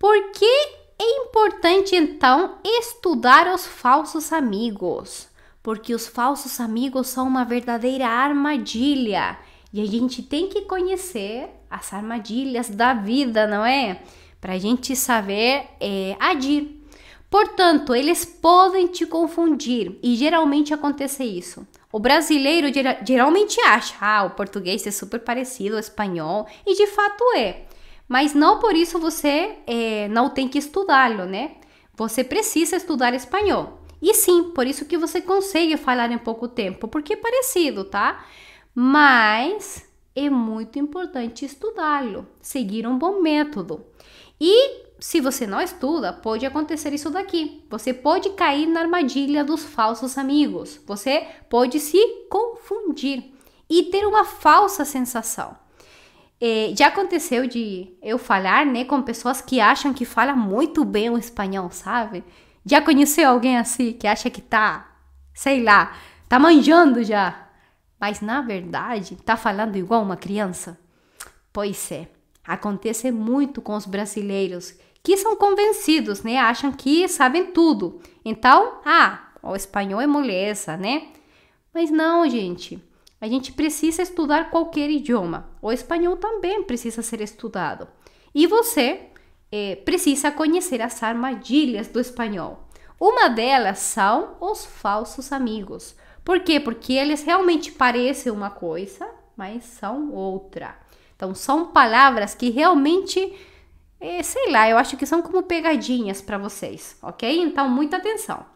Por que é importante então estudar os falsos amigos? Porque os falsos amigos são uma verdadeira armadilha e a gente tem que conhecer as armadilhas da vida, não é? Para a gente saber é, agir. Portanto, eles podem te confundir e geralmente acontece isso. O brasileiro geralmente acha, ah, o português é super parecido ao espanhol, e de fato é. Mas não por isso você é, não tem que estudá-lo, né? Você precisa estudar espanhol. E sim, por isso que você consegue falar em pouco tempo, porque é parecido, tá? Mas é muito importante estudá-lo, seguir um bom método. E se você não estuda, pode acontecer isso daqui. Você pode cair na armadilha dos falsos amigos. Você pode se confundir e ter uma falsa sensação. É, já aconteceu de eu falar, né, com pessoas que acham que fala muito bem o espanhol, sabe? Já conheceu alguém assim que acha que tá, sei lá, tá manjando já, mas na verdade tá falando igual uma criança? Pois é, acontece muito com os brasileiros que são convencidos, né? Acham que sabem tudo. Então, ah, o espanhol é moleza, né? Mas não, gente. A gente precisa estudar qualquer idioma. O espanhol também precisa ser estudado. E você é, precisa conhecer as armadilhas do espanhol. Uma delas são os falsos amigos. Por quê? Porque eles realmente parecem uma coisa, mas são outra. Então, são palavras que realmente, é, sei lá, eu acho que são como pegadinhas para vocês, ok? Então, muita atenção.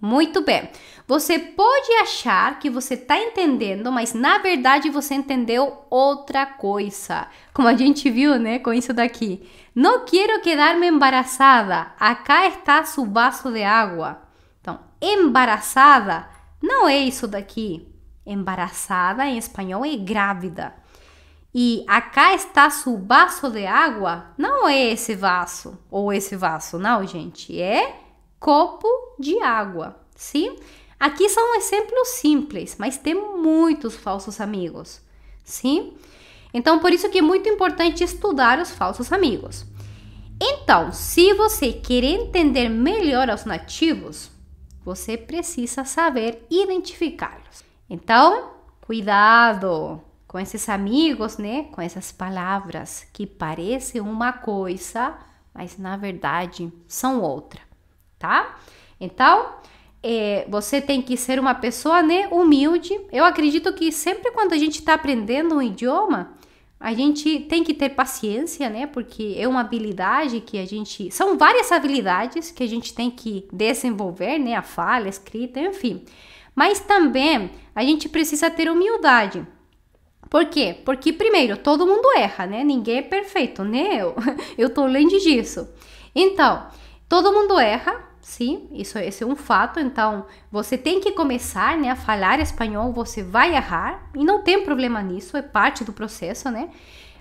Muito bem. Você pode achar que você está entendendo, mas na verdade você entendeu outra coisa. Como a gente viu, né, com isso daqui. Não quero quedar-me embaraçada. Acá está seu vaso de água. Então, embaraçada não é isso daqui. Embaraçada em espanhol é grávida. E acá está seu vaso de água. Não é esse vaso ou esse vaso, não, gente. É copo de água, sim? Aqui são exemplos simples, mas tem muitos falsos amigos, sim? Então, por isso que é muito importante estudar os falsos amigos. Então, se você quer entender melhor os nativos, você precisa saber identificá-los. Então, cuidado com esses amigos, né? Com essas palavras que parecem uma coisa, mas na verdade são outra, tá? Então, é, você tem que ser uma pessoa né, humilde. Eu acredito que sempre quando a gente está aprendendo um idioma, a gente tem que ter paciência, né? Porque é uma habilidade que a gente. São várias habilidades que a gente tem que desenvolver, né? A fala, a escrita, enfim. Mas também a gente precisa ter humildade. Por quê? Porque, primeiro, todo mundo erra, né? Ninguém é perfeito, né? Eu, eu tô lendo disso. Então, todo mundo erra, Sim, isso esse é um fato. Então, você tem que começar né, a falar espanhol, você vai errar, e não tem problema nisso, é parte do processo, né?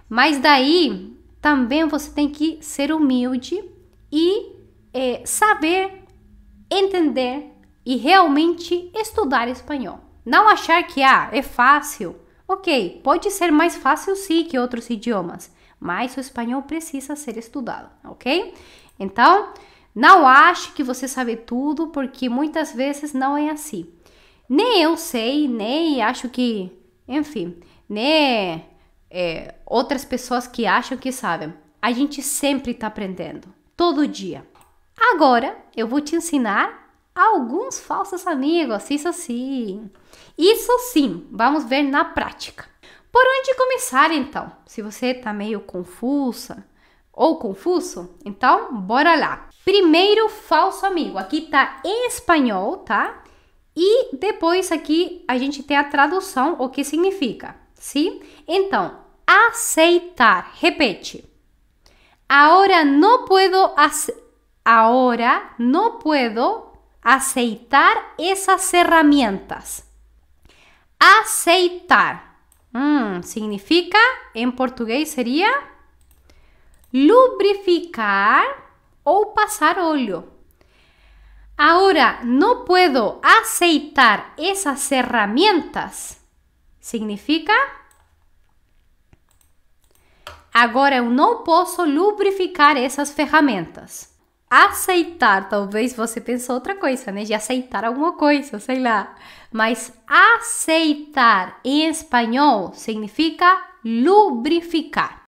Mas daí também você tem que ser humilde e é, saber entender e realmente estudar espanhol. Não achar que ah, é fácil. Ok, pode ser mais fácil sim que outros idiomas, mas o espanhol precisa ser estudado, ok? Então, não ache que você sabe tudo, porque muitas vezes não é assim. Nem eu sei, nem acho que, enfim, nem é, outras pessoas que acham que sabem. A gente sempre está aprendendo, todo dia. Agora eu vou te ensinar alguns falsos amigos, isso sim. Isso sim, vamos ver na prática. Por onde começar então? Se você está meio confusa ou confuso, então bora lá. Primeiro falso amigo. Aqui tá em espanhol, tá? E depois aqui a gente tem a tradução, o que significa, sim? Então, aceitar. Repete. Agora não puedo agora não puedo aceitar essas ferramentas. Aceitar. Hum, significa, em português seria lubrificar ou passar óleo. Agora, não puedo aceitar essas ferramentas. Significa Agora eu não posso lubrificar essas ferramentas. Aceitar, talvez você pensou outra coisa, né? De aceitar alguma coisa, sei lá. Mas aceitar em espanhol significa lubrificar.